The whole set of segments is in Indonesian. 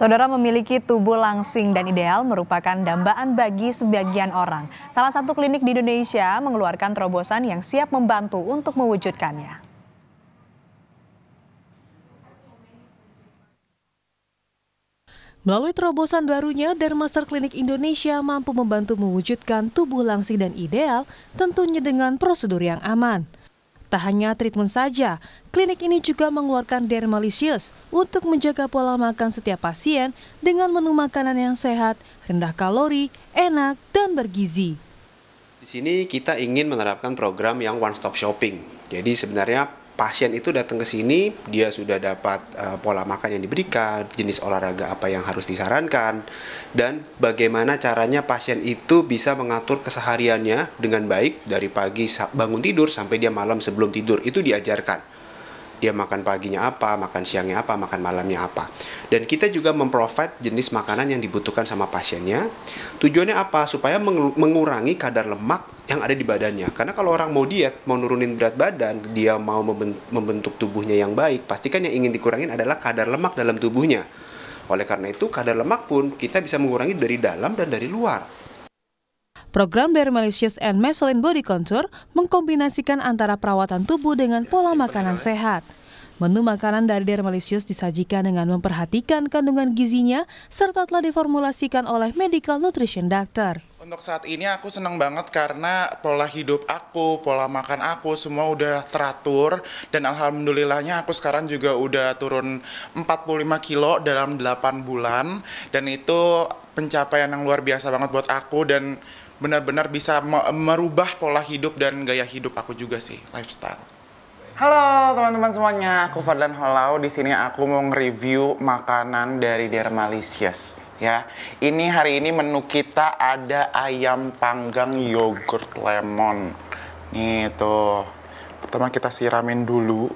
Saudara memiliki tubuh langsing dan ideal merupakan dambaan bagi sebagian orang. Salah satu klinik di Indonesia mengeluarkan terobosan yang siap membantu untuk mewujudkannya. Melalui terobosan barunya, Dermaster Klinik Indonesia mampu membantu mewujudkan tubuh langsing dan ideal tentunya dengan prosedur yang aman. Tak hanya treatment saja, klinik ini juga mengeluarkan Dermalicious untuk menjaga pola makan setiap pasien dengan menu makanan yang sehat, rendah kalori, enak, dan bergizi. Di sini kita ingin menerapkan program yang one stop shopping. Jadi sebenarnya pasien itu datang ke sini, dia sudah dapat uh, pola makan yang diberikan, jenis olahraga apa yang harus disarankan, dan bagaimana caranya pasien itu bisa mengatur kesehariannya dengan baik dari pagi bangun tidur sampai dia malam sebelum tidur itu diajarkan dia makan paginya apa, makan siangnya apa, makan malamnya apa. Dan kita juga memprovide jenis makanan yang dibutuhkan sama pasiennya. Tujuannya apa? Supaya mengurangi kadar lemak yang ada di badannya. Karena kalau orang mau diet, mau nurunin berat badan, dia mau membentuk tubuhnya yang baik, pastikan yang ingin dikurangin adalah kadar lemak dalam tubuhnya. Oleh karena itu, kadar lemak pun kita bisa mengurangi dari dalam dan dari luar. Program Bare Malicious and Masculine Body Contour mengkombinasikan antara perawatan tubuh dengan pola makanan sehat. Menu makanan dari Dermalicious disajikan dengan memperhatikan kandungan gizinya serta telah diformulasikan oleh medical nutrition doctor. Untuk saat ini aku senang banget karena pola hidup aku, pola makan aku semua udah teratur dan alhamdulillahnya aku sekarang juga udah turun 45 kilo dalam 8 bulan dan itu pencapaian yang luar biasa banget buat aku dan benar-benar bisa merubah pola hidup dan gaya hidup aku juga sih, lifestyle. Halo teman-teman semuanya, aku Fadlan Holau. Di sini aku mau nge-review makanan dari Dermalicious ya. Ini hari ini menu kita ada ayam panggang yogurt lemon. Nih tuh. Pertama kita siramin dulu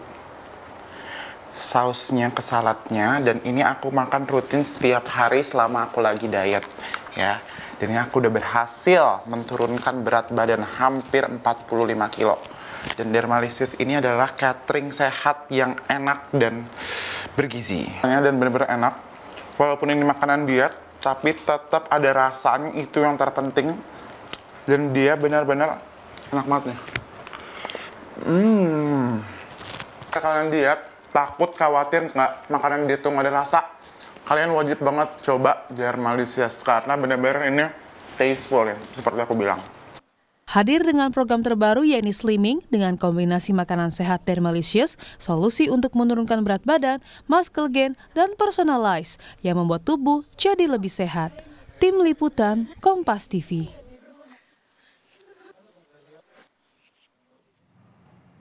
sausnya ke saladnya dan ini aku makan rutin setiap hari selama aku lagi diet ya akhirnya aku udah berhasil menurunkan berat badan hampir 45 kilo dan dermalisis ini adalah catering sehat yang enak dan bergizi dan benar-benar enak walaupun ini makanan diet tapi tetap ada rasanya itu yang terpenting dan dia benar-benar enak banget nih hmm kalian diet takut khawatir nggak makanan diet tuh nggak ada rasa kalian wajib banget coba jar Malaysia karena benar-benar ini tasteful ya seperti aku bilang. Hadir dengan program terbaru yakni slimming dengan kombinasi makanan sehat dan malicious, solusi untuk menurunkan berat badan, muscle gain, dan personalize yang membuat tubuh jadi lebih sehat. Tim Liputan Kompas TV